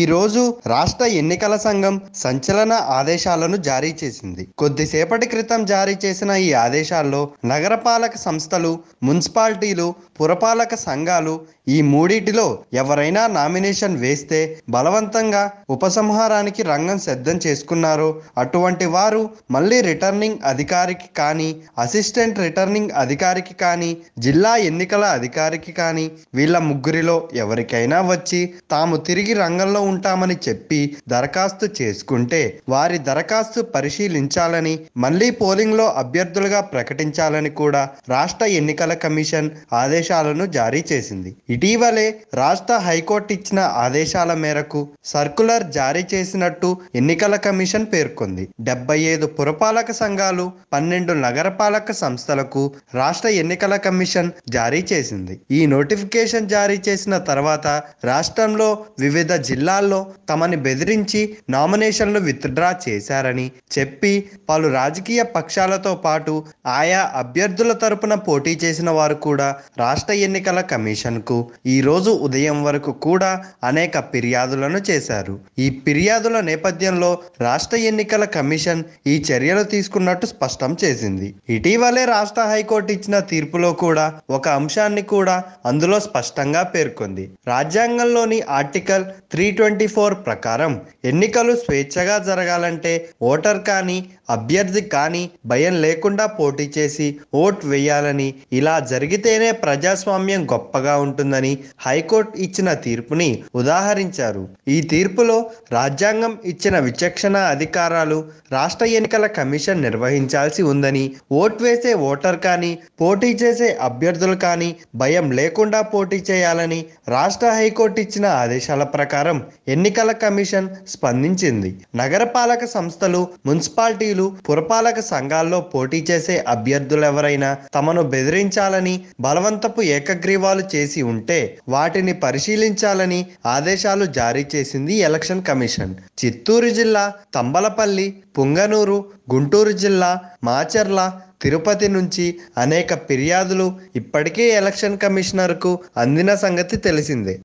ఈరోజు రాష్ట్ర ఎన్నికల సంఘం సంచలన ఆదేశాలను జారీ చేసింది కొద్దిసేపటి క్రితం జారీ చేసిన ఈ ఆదేశాల్లో నగరపాలక సంస్థలు మున్సిపాలిటీలు పురపాలక సంఘాలు ఈ మూడిటిలో ఎవరైనా నామినేషన్ వేస్తే బలవంతంగా ఉపసంహారానికి రంగం సిద్ధం చేసుకున్నారో అటువంటి వారు మళ్ళీ రిటర్నింగ్ అధికారికి కానీ అసిస్టెంట్ రిటర్నింగ్ అధికారికి కానీ జిల్లా ఎన్నికల అధికారికి కానీ వీళ్ళ ముగ్గురిలో ఎవరికైనా వచ్చి తాము తిరిగి రంగంలో స్థానంలో ఉంటామని చెప్పి దరఖాస్తు చేసుకుంటే వారి దరఖాస్తు పరిశీలించాలని మళ్లీ పోలింగ్లో అభ్యర్థులుగా ప్రకటించాలని కూడా రాష్ట్ర ఎన్నికల కమిషన్ ఆదేశాలను జారీ చేసింది ఇటీవలే రాష్ట్ర హైకోర్టు ఇచ్చిన ఆదేశాల మేరకు సర్కులర్ జారీ చేసినట్టు ఎన్నికల కమిషన్ పేర్కొంది డెబ్బై ఐదు పురపాలక సంఘాలు పన్నెండు నగరపాలక సంస్థలకు రాష్ట్ర ఎన్నికల కమిషన్ జారీ చేసింది ఈ నోటిఫికేషన్ జారీ చేసిన తర్వాత రాష్ట్రంలో వివిధ జిల్లా జిల్లాల్లో తమని బెదిరించి నామినేషన్లు విత్డ్రా చేశారని చెప్పి పలు రాజకీయ పక్షాలతో పాటు ఆయా అభ్యర్థుల తరపున పోటీ చేసిన వారు కూడా రాష్ట్ర ఎన్నికల కమిషన్కు ఈరోజు ఉదయం వరకు కూడా అనేక ఫిర్యాదులను చేశారు ఈ ఫిర్యాదుల నేపథ్యంలో రాష్ట్ర ఎన్నికల కమిషన్ ఈ చర్యలు తీసుకున్నట్టు స్పష్టం చేసింది ఇటీవలే రాష్ట్ర హైకోర్టు ఇచ్చిన తీర్పులో కూడా ఒక అంశాన్ని కూడా అందులో స్పష్టంగా పేర్కొంది రాజ్యాంగంలోని ఆర్టికల్ త్రీ ట్వంటీ ఫోర్ ప్రకారం ఎన్నికలు స్వేచ్ఛగా జరగాలంటే ఓటర్ కానీ అభ్యర్థి కానీ భయం లేకుండా పోటీ చేసి ఓట్ వేయాలని ఇలా జరిగితేనే ప్రజాస్వామ్యం గొప్పగా ఉంటుందని హైకోర్టు ఇచ్చిన తీర్పుని ఉదాహరించారు ఈ తీర్పులో రాజ్యాంగం ఇచ్చిన విచక్షణ అధికారాలు రాష్ట్ర ఎన్నికల కమిషన్ నిర్వహించాల్సి ఉందని ఓట్ వేసే ఓటర్ కానీ పోటీ చేసే అభ్యర్థులు కానీ భయం లేకుండా పోటీ చేయాలని రాష్ట్ర హైకోర్టు ఇచ్చిన ఆదేశాల ప్రకారం ఎన్నికల కమిషన్ స్పందించింది నగరపాలక సంస్థలు మున్సిపాలిటీలు పురపాలక సంఘాల్లో పోటీ చేసే అభ్యర్థులెవరైనా తమను బెదిరించాలని బలవంతపు ఏకగ్రీవాలు చేసి ఉంటే వాటిని పరిశీలించాలని ఆదేశాలు జారీ చేసింది ఎలక్షన్ కమిషన్ చిత్తూరు జిల్లా తంబలపల్లి పుంగనూరు గుంటూరు జిల్లా మాచర్ల తిరుపతి నుంచి అనేక ఫిర్యాదులు ఇప్పటికే ఎలక్షన్ కమిషనర్కు అందిన సంగతి తెలిసిందే